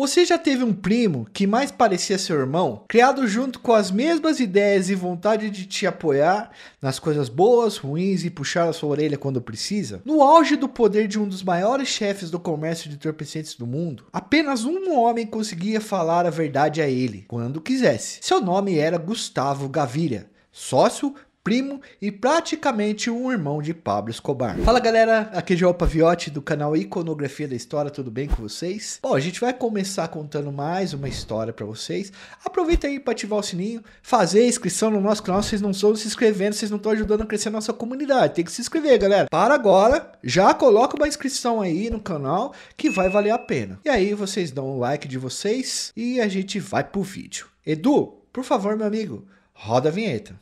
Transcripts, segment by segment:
Você já teve um primo que mais parecia seu irmão, criado junto com as mesmas ideias e vontade de te apoiar nas coisas boas, ruins e puxar a sua orelha quando precisa? No auge do poder de um dos maiores chefes do comércio de entorpecentes do mundo, apenas um homem conseguia falar a verdade a ele, quando quisesse. Seu nome era Gustavo Gaviria, sócio primo e praticamente um irmão de Pablo Escobar. Fala galera, aqui é João Paviotti do canal Iconografia da História, tudo bem com vocês? Bom, a gente vai começar contando mais uma história para vocês. Aproveita aí para ativar o sininho, fazer a inscrição no nosso canal, vocês não estão se inscrevendo, vocês não estão ajudando a crescer a nossa comunidade, tem que se inscrever galera. Para agora, já coloca uma inscrição aí no canal que vai valer a pena. E aí vocês dão o um like de vocês e a gente vai pro vídeo. Edu, por favor meu amigo, roda a vinheta.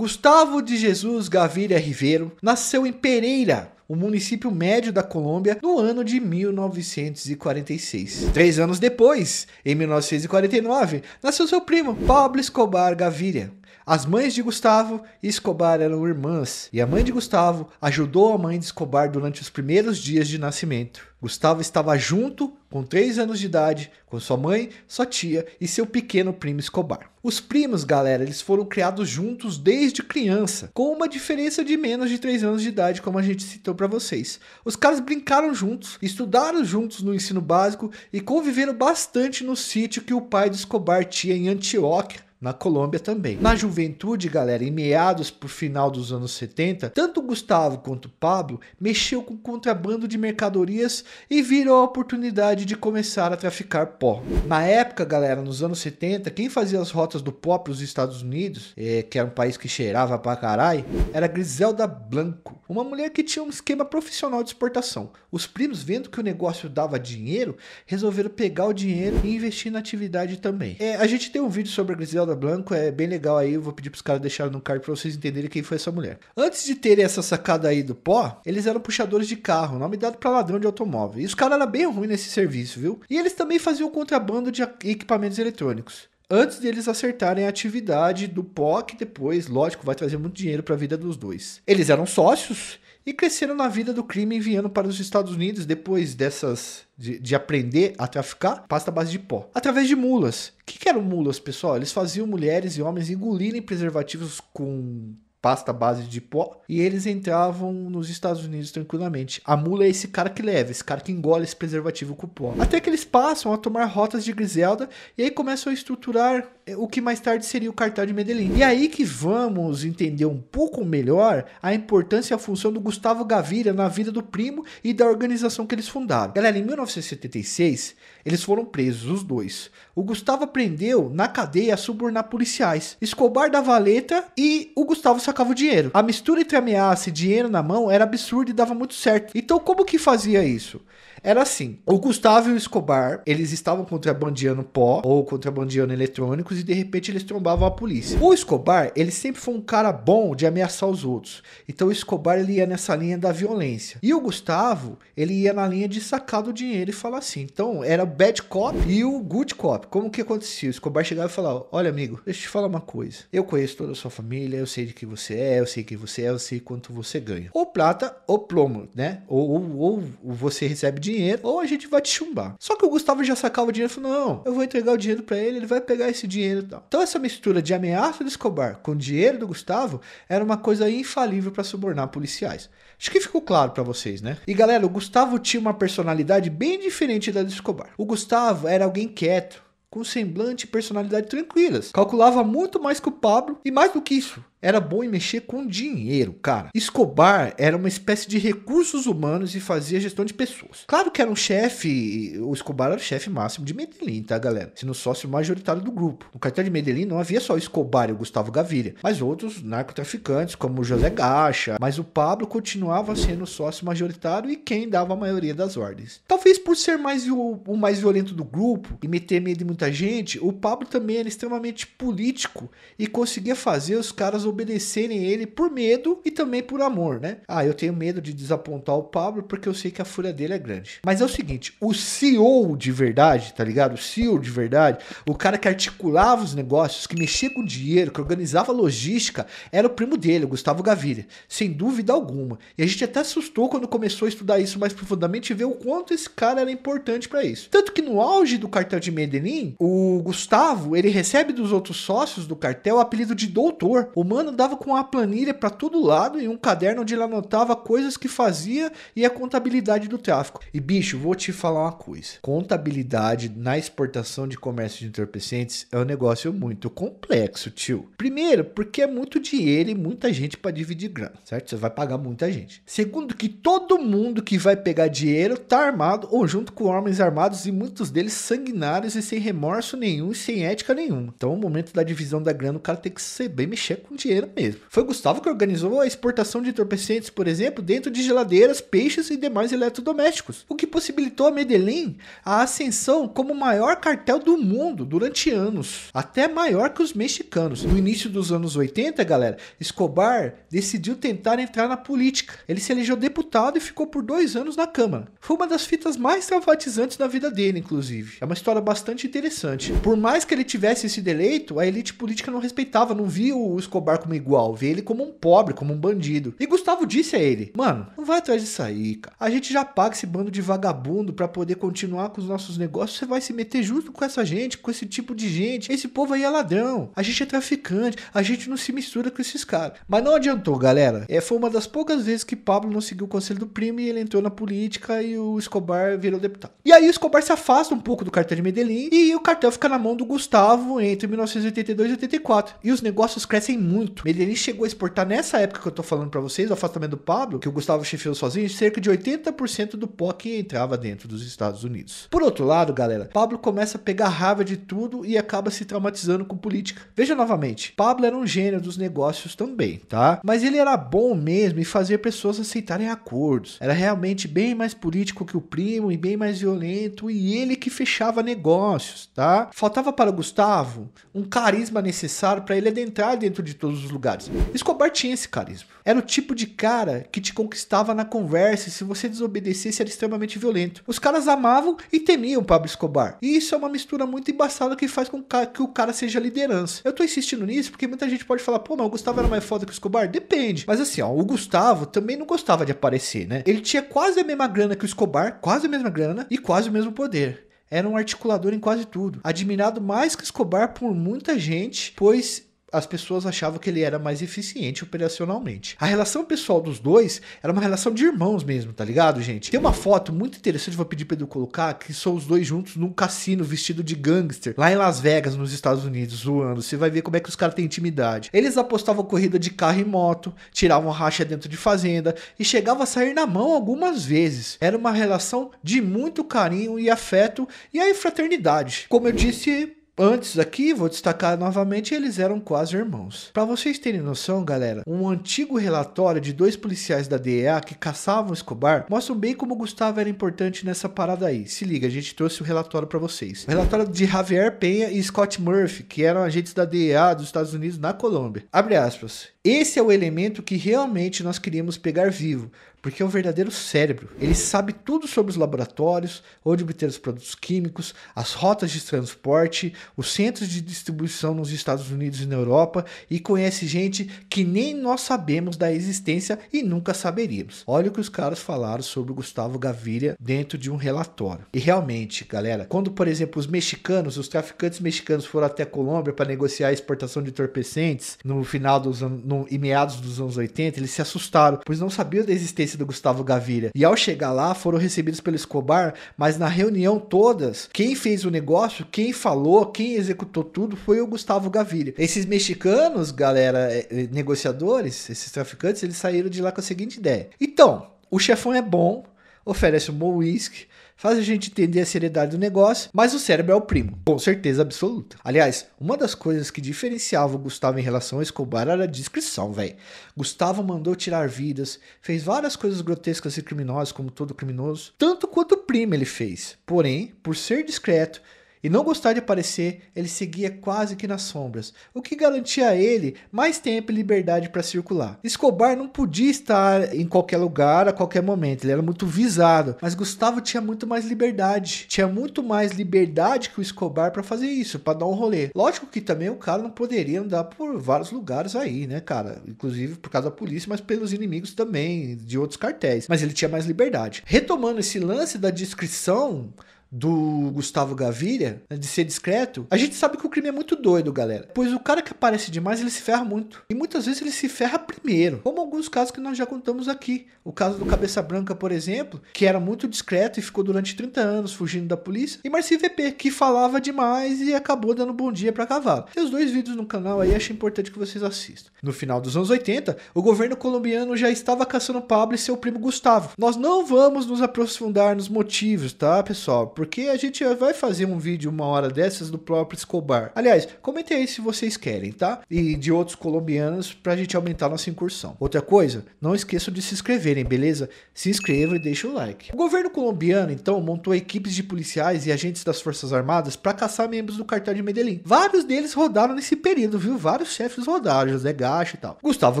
Gustavo de Jesus Gaviria Ribeiro nasceu em Pereira, um município médio da Colômbia, no ano de 1946. Três anos depois, em 1949, nasceu seu primo, Pablo Escobar Gaviria. As mães de Gustavo e Escobar eram irmãs, e a mãe de Gustavo ajudou a mãe de Escobar durante os primeiros dias de nascimento. Gustavo estava junto, com 3 anos de idade, com sua mãe, sua tia e seu pequeno primo Escobar. Os primos, galera, eles foram criados juntos desde criança, com uma diferença de menos de 3 anos de idade, como a gente citou para vocês. Os caras brincaram juntos, estudaram juntos no ensino básico e conviveram bastante no sítio que o pai de Escobar tinha em Antioquia, na Colômbia também. Na juventude, galera, em meados por final dos anos 70, tanto Gustavo quanto Pablo mexeu com contrabando de mercadorias e virou a oportunidade de começar a traficar pó. Na época, galera, nos anos 70, quem fazia as rotas do pó para os Estados Unidos, é, que era um país que cheirava pra caralho, era Griselda Blanco, uma mulher que tinha um esquema profissional de exportação. Os primos, vendo que o negócio dava dinheiro, resolveram pegar o dinheiro e investir na atividade também. É, a gente tem um vídeo sobre a Griselda Casa Blanco é bem legal aí, eu vou pedir pros caras deixarem no card pra vocês entenderem quem foi essa mulher. Antes de terem essa sacada aí do pó, eles eram puxadores de carro, nome dado pra ladrão de automóvel. E os caras eram bem ruins nesse serviço, viu? E eles também faziam contrabando de equipamentos eletrônicos antes deles acertarem a atividade do pó, que depois, lógico, vai trazer muito dinheiro para a vida dos dois. Eles eram sócios e cresceram na vida do crime enviando para os Estados Unidos depois dessas de, de aprender a traficar pasta base de pó através de mulas. O que, que eram mulas, pessoal? Eles faziam mulheres e homens engolirem preservativos com pasta base de pó e eles entravam nos Estados Unidos tranquilamente. A mula é esse cara que leva, esse cara que engole esse preservativo com pó. Até que eles passam a tomar rotas de Griselda e aí começam a estruturar é, o que mais tarde seria o cartel de Medellín. E aí que vamos entender um pouco melhor a importância e a função do Gustavo Gaviria na vida do primo e da organização que eles fundaram. Galera, em 1976, eles foram presos, os dois. O Gustavo aprendeu na cadeia a subornar policiais. Escobar dava valeta letra e o Gustavo sacava o dinheiro. A mistura entre ameaça e dinheiro na mão era absurda e dava muito certo. Então, como que fazia isso? Era assim: o Gustavo e o Escobar, eles estavam contrabandeando pó ou contrabandeando eletrônicos e de repente eles trombavam a polícia. O Escobar, ele sempre foi um cara bom de ameaçar os outros. Então o Escobar ele ia nessa linha da violência. E o Gustavo, ele ia na linha de sacar do dinheiro e falar assim. Então era o bad cop e o good cop. Como que acontecia? O Escobar chegava e falava: "Olha, amigo, deixa eu te falar uma coisa. Eu conheço toda a sua família, eu sei de que você é, eu sei quem você é, eu sei quanto você ganha. Ou prata ou plomo, né? Ou, ou, ou você recebe dinheiro dinheiro ou a gente vai te chumbar. Só que o Gustavo já sacava o dinheiro e falou: não, eu vou entregar o dinheiro para ele, ele vai pegar esse dinheiro e tal. Então essa mistura de ameaça do Escobar com o dinheiro do Gustavo era uma coisa infalível para subornar policiais. Acho que ficou claro para vocês, né? E galera, o Gustavo tinha uma personalidade bem diferente da do Escobar. O Gustavo era alguém quieto, com semblante e personalidade tranquilas. Calculava muito mais que o Pablo e mais do que isso era bom em mexer com dinheiro, cara. Escobar era uma espécie de recursos humanos e fazia gestão de pessoas. Claro que era um chefe, o Escobar era o chefe máximo de Medellín, tá, galera? Sendo sócio majoritário do grupo. No cartel de Medellín não havia só Escobar e o Gustavo Gaviria, mas outros narcotraficantes, como o José Gacha. Mas o Pablo continuava sendo sócio majoritário e quem dava a maioria das ordens. Talvez por ser mais o, o mais violento do grupo e meter medo em muita gente, o Pablo também era extremamente político e conseguia fazer os caras obedecerem ele por medo e também por amor, né? Ah, eu tenho medo de desapontar o Pablo porque eu sei que a fúria dele é grande. Mas é o seguinte, o CEO de verdade, tá ligado? O CEO de verdade, o cara que articulava os negócios, que mexia com dinheiro, que organizava logística, era o primo dele, o Gustavo Gaviria, sem dúvida alguma. E a gente até assustou quando começou a estudar isso mais profundamente e ver o quanto esse cara era importante para isso. Tanto que no auge do cartel de Medellín, o Gustavo, ele recebe dos outros sócios do cartel o apelido de doutor. O mano Mano, dava com a planilha para todo lado e um caderno onde ele anotava coisas que fazia e a contabilidade do tráfico. E bicho, vou te falar uma coisa: contabilidade na exportação de comércio de entorpecentes é um negócio muito complexo, tio. Primeiro, porque é muito dinheiro e muita gente para dividir grana, certo? Você vai pagar muita gente. Segundo, que todo mundo que vai pegar dinheiro tá armado ou junto com homens armados e muitos deles sanguinários e sem remorso nenhum e sem ética nenhuma. Então, no momento da divisão da grana, o cara tem que ser bem mexer com dinheiro dinheiro mesmo. Foi Gustavo que organizou a exportação de entorpecentes, por exemplo, dentro de geladeiras, peixes e demais eletrodomésticos, o que possibilitou a Medellín a ascensão como maior cartel do mundo durante anos, até maior que os mexicanos. No início dos anos 80, galera, Escobar decidiu tentar entrar na política. Ele se elegeu deputado e ficou por dois anos na Câmara. Foi uma das fitas mais traumatizantes da vida dele, inclusive. É uma história bastante interessante. Por mais que ele tivesse esse deleito, a elite política não respeitava, não via o Escobar como igual, vê ele como um pobre, como um bandido. E Gustavo disse a ele: Mano, não vai atrás disso aí, cara. A gente já paga esse bando de vagabundo para poder continuar com os nossos negócios. Você vai se meter junto com essa gente, com esse tipo de gente. Esse povo aí é ladrão. A gente é traficante. A gente não se mistura com esses caras. Mas não adiantou, galera. É, foi uma das poucas vezes que Pablo não seguiu o conselho do primo e ele entrou na política e o Escobar virou deputado. E aí o Escobar se afasta um pouco do cartel de Medellín e o cartel fica na mão do Gustavo entre 1982 e 84. E os negócios crescem muito muito. Medellín chegou a exportar, nessa época que eu tô falando para vocês, o afastamento do Pablo, que o Gustavo chefiou sozinho, cerca de 80% do pó que entrava dentro dos Estados Unidos. Por outro lado, galera, Pablo começa a pegar raiva de tudo e acaba se traumatizando com política. Veja novamente, Pablo era um gênio dos negócios também, tá? Mas ele era bom mesmo em fazer pessoas aceitarem acordos. Era realmente bem mais político que o primo e bem mais violento, e ele que fechava negócios, tá? Faltava para Gustavo um carisma necessário para ele adentrar dentro de todos todos os lugares. Escobar tinha esse carisma. Era o tipo de cara que te conquistava na conversa e se você desobedecesse era extremamente violento. Os caras amavam e temiam Pablo Escobar. E isso é uma mistura muito embaçada que faz com que o cara seja liderança. Eu tô insistindo nisso porque muita gente pode falar, pô, mas o Gustavo era mais foda que o Escobar? Depende. Mas assim, ó, o Gustavo também não gostava de aparecer, né? Ele tinha quase a mesma grana que o Escobar, quase a mesma grana e quase o mesmo poder era um articulador em quase tudo, admirado mais que Escobar por muita gente, pois as pessoas achavam que ele era mais eficiente operacionalmente. A relação pessoal dos dois era uma relação de irmãos mesmo, tá ligado, gente? Tem uma foto muito interessante, vou pedir pra Edu colocar, que são os dois juntos num cassino vestido de gangster, lá em Las Vegas, nos Estados Unidos, zoando. Você vai ver como é que os caras têm intimidade. Eles apostavam corrida de carro e moto, tiravam racha dentro de fazenda e chegavam a sair na mão algumas vezes. Era uma relação de muito carinho e afeto e aí fraternidade. Como eu disse, Antes aqui, vou destacar novamente, eles eram quase irmãos. Para vocês terem noção, galera, um antigo relatório de dois policiais da DEA que caçavam Escobar mostra bem como Gustavo era importante nessa parada aí. Se liga, a gente trouxe o relatório para vocês. O relatório de Javier Penha e Scott Murphy, que eram agentes da DEA dos Estados Unidos na Colômbia. Abre aspas. Esse é o elemento que realmente nós queríamos pegar vivo, porque é um verdadeiro cérebro. Ele sabe tudo sobre os laboratórios, onde obter os produtos químicos, as rotas de transporte, os centros de distribuição nos Estados Unidos e na Europa e conhece gente que nem nós sabemos da existência e nunca saberíamos. Olha o que os caras falaram sobre o Gustavo Gaviria dentro de um relatório. E realmente, galera, quando, por exemplo, os mexicanos, os traficantes mexicanos foram até a Colômbia para negociar a exportação de entorpecentes no final dos anos, no, em meados dos anos 80, eles se assustaram, pois não sabiam da existência do Gustavo Gaviria. E ao chegar lá, foram recebidos pelo Escobar, mas na reunião todas, quem fez o negócio, quem falou, quem executou tudo foi o Gustavo Gaviria. Esses mexicanos, galera, eh, eh, negociadores, esses traficantes, eles saíram de lá com a seguinte ideia. Então, o chefão é bom, oferece um bom uísque, faz a gente entender a seriedade do negócio, mas o cérebro é o primo, com certeza absoluta. Aliás, uma das coisas que diferenciava o Gustavo em relação a Escobar era a descrição, velho. Gustavo mandou tirar vidas, fez várias coisas grotescas e criminosas, como todo criminoso, tanto quanto o primo ele fez. Porém, por ser discreto, e não gostar de aparecer, ele seguia quase que nas sombras, o que garantia a ele mais tempo e liberdade para circular. Escobar não podia estar em qualquer lugar a qualquer momento, ele era muito visado, mas Gustavo tinha muito mais liberdade, tinha muito mais liberdade que o Escobar para fazer isso, para dar um rolê. Lógico que também o cara não poderia andar por vários lugares aí, né, cara? Inclusive por causa da polícia, mas pelos inimigos também de outros cartéis, mas ele tinha mais liberdade. Retomando esse lance da descrição, do Gustavo Gaviria, né, de ser discreto, a gente sabe que o crime é muito doido, galera. Pois o cara que aparece demais, ele se ferra muito. E muitas vezes ele se ferra primeiro. Como alguns casos que nós já contamos aqui. O caso do Cabeça Branca, por exemplo, que era muito discreto e ficou durante 30 anos fugindo da polícia. E Marci VP, que falava demais e acabou dando bom dia para cavalo. Tem os dois vídeos no canal aí, acho importante que vocês assistam. No final dos anos 80, o governo colombiano já estava caçando Pablo e seu primo Gustavo. Nós não vamos nos aprofundar nos motivos, tá, pessoal? porque a gente vai fazer um vídeo uma hora dessas do próprio Escobar. Aliás, comentem aí se vocês querem, tá? E de outros colombianos pra gente aumentar nossa incursão. Outra coisa, não esqueçam de se inscreverem, beleza? Se inscreva e deixa o like. O governo colombiano, então, montou equipes de policiais e agentes das Forças Armadas para caçar membros do cartel de Medellín. Vários deles rodaram nesse período, viu? Vários chefes rodaram, José Gacho e tal. Gustavo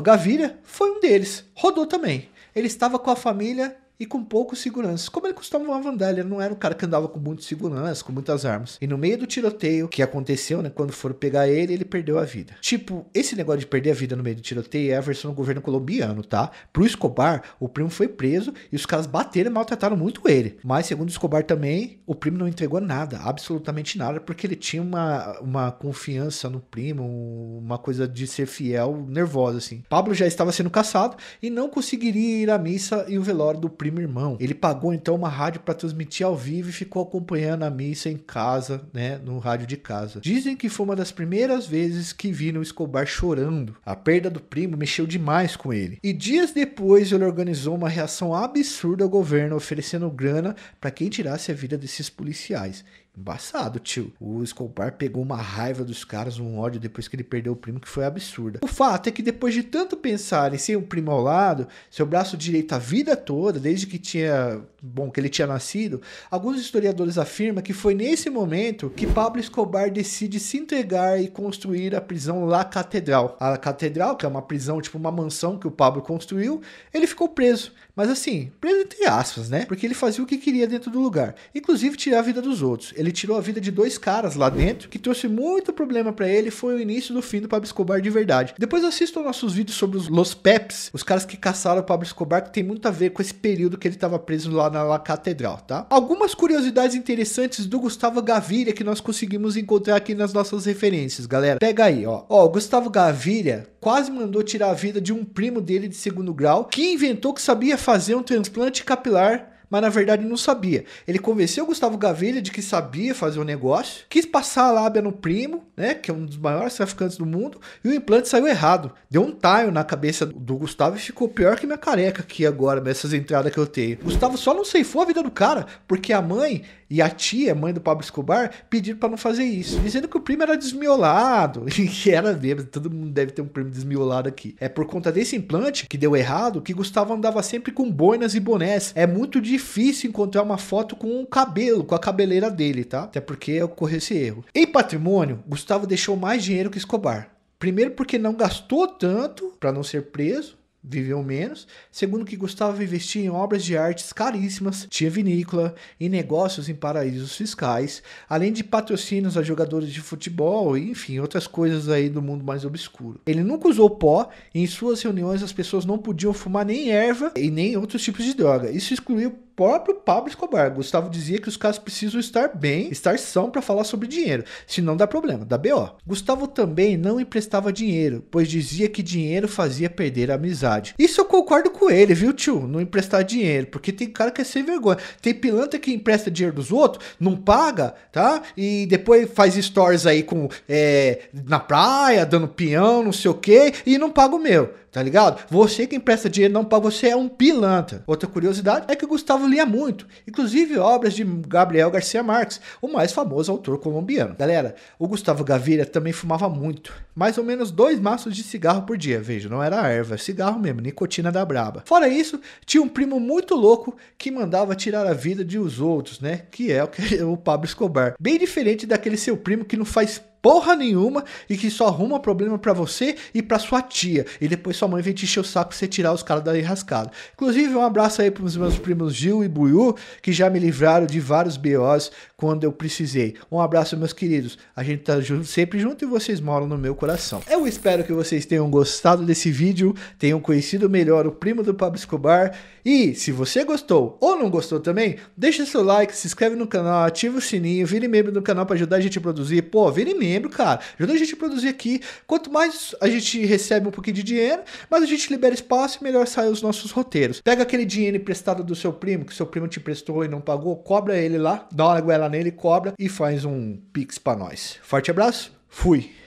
Gaviria foi um deles. Rodou também. Ele estava com a família e com poucos seguranças, como ele costumava andar. Ele não era um cara que andava com muito segurança, com muitas armas. E no meio do tiroteio que aconteceu, né, quando foram pegar ele, ele perdeu a vida. Tipo, esse negócio de perder a vida no meio do tiroteio é a versão do governo colombiano, tá? Pro Escobar, o primo foi preso e os caras bateram e maltrataram muito ele. Mas, segundo Escobar também, o primo não entregou nada, absolutamente nada, porque ele tinha uma, uma confiança no primo, uma coisa de ser fiel nervosa, assim. Pablo já estava sendo caçado e não conseguiria ir à missa e o velório do primo primo irmão. Ele pagou então uma rádio para transmitir ao vivo e ficou acompanhando a missa em casa, né, no rádio de casa. Dizem que foi uma das primeiras vezes que viram Escobar chorando. A perda do primo mexeu demais com ele. E dias depois ele organizou uma reação absurda ao governo, oferecendo grana para quem tirasse a vida desses policiais. Embaçado, tio. O Escobar pegou uma raiva dos caras, um ódio depois que ele perdeu o primo, que foi absurda. O fato é que depois de tanto pensar em ser um primo ao lado, seu braço direito a vida toda, desde que tinha. Bom, que ele tinha nascido, alguns historiadores afirmam que foi nesse momento que Pablo Escobar decide se entregar e construir a prisão La Catedral. A Catedral, que é uma prisão, tipo uma mansão que o Pablo construiu, ele ficou preso. Mas assim, preso entre aspas, né? Porque ele fazia o que queria dentro do lugar. Inclusive tirar a vida dos outros. Ele tirou a vida de dois caras lá dentro, que trouxe muito problema para ele. Foi o início do fim do Pablo Escobar de verdade. Depois assistam nossos vídeos sobre os Los Peps, os caras que caçaram o Pablo Escobar, que tem muito a ver com esse período que ele estava preso lá na La Catedral, tá? Algumas curiosidades interessantes do Gustavo Gaviria que nós conseguimos encontrar aqui nas nossas referências, galera. Pega aí, ó. Ó, Gustavo Gaviria quase mandou tirar a vida de um primo dele de segundo grau, que inventou que sabia fazer fazer um transplante capilar mas na verdade não sabia. Ele convenceu o Gustavo Gavilha de que sabia fazer o um negócio, quis passar a lábia no primo, né, que é um dos maiores traficantes do mundo, e o implante saiu errado. Deu um taio na cabeça do Gustavo e ficou pior que minha careca aqui agora, nessas entradas que eu tenho. Gustavo só não ceifou a vida do cara, porque a mãe e a tia, mãe do Pablo Escobar, pediram para não fazer isso, dizendo que o primo era desmiolado, e era mesmo, todo mundo deve ter um primo desmiolado aqui. É por conta desse implante que deu errado que Gustavo andava sempre com boinas e bonés. É muito difícil difícil encontrar uma foto com o cabelo, com a cabeleira dele, tá? Até porque ocorreu esse erro. Em patrimônio, Gustavo deixou mais dinheiro que Escobar. Primeiro porque não gastou tanto para não ser preso, viveu menos. Segundo que Gustavo investia em obras de artes caríssimas, tinha vinícola, em negócios em paraísos fiscais, além de patrocínios a jogadores de futebol e, enfim, outras coisas aí do mundo mais obscuro. Ele nunca usou pó e em suas reuniões as pessoas não podiam fumar nem erva e nem outros tipos de droga. Isso excluiu próprio Pablo Escobar. Gustavo dizia que os caras precisam estar bem, estar são para falar sobre dinheiro, senão dá problema, dá BO. Gustavo também não emprestava dinheiro, pois dizia que dinheiro fazia perder a amizade. Isso eu concordo com ele, viu, tio? Não emprestar dinheiro, porque tem cara que é sem vergonha. Tem pilantra que empresta dinheiro dos outros, não paga, tá? E depois faz stories aí com é, na praia, dando pião, não sei o que, e não paga o meu tá ligado? Você que empresta dinheiro não para você é um pilantra. Outra curiosidade é que Gustavo lia muito, inclusive obras de Gabriel Garcia Marques, o mais famoso autor colombiano. Galera, o Gustavo Gaviria também fumava muito, mais ou menos dois maços de cigarro por dia, veja, não era erva, é cigarro mesmo, nicotina da braba. Fora isso, tinha um primo muito louco que mandava tirar a vida de os outros, né? Que é o, que é o Pablo Escobar. Bem diferente daquele seu primo que não faz porra nenhuma e que só arruma problema para você e para sua tia. E depois sua mãe vem te encher o saco você tirar os caras da enrascada. Inclusive, um abraço aí pros meus primos Gil e Buiu, que já me livraram de vários BOs quando eu precisei. Um abraço, meus queridos. A gente tá junto, sempre junto e vocês moram no meu coração. Eu espero que vocês tenham gostado desse vídeo, tenham conhecido melhor o primo do Pablo Escobar. E se você gostou ou não gostou também, deixa seu like, se inscreve no canal, ativa o sininho, vire membro do canal para ajudar a gente a produzir. Pô, vire membro membro, cara, ajuda a gente a produzir aqui. Quanto mais a gente recebe um pouquinho de dinheiro, mais a gente libera espaço e melhor saem os nossos roteiros. Pega aquele dinheiro emprestado do seu primo, que seu primo te emprestou e não pagou, cobra ele lá, dá uma goela nele, cobra e faz um pix pra nós. Forte abraço, fui!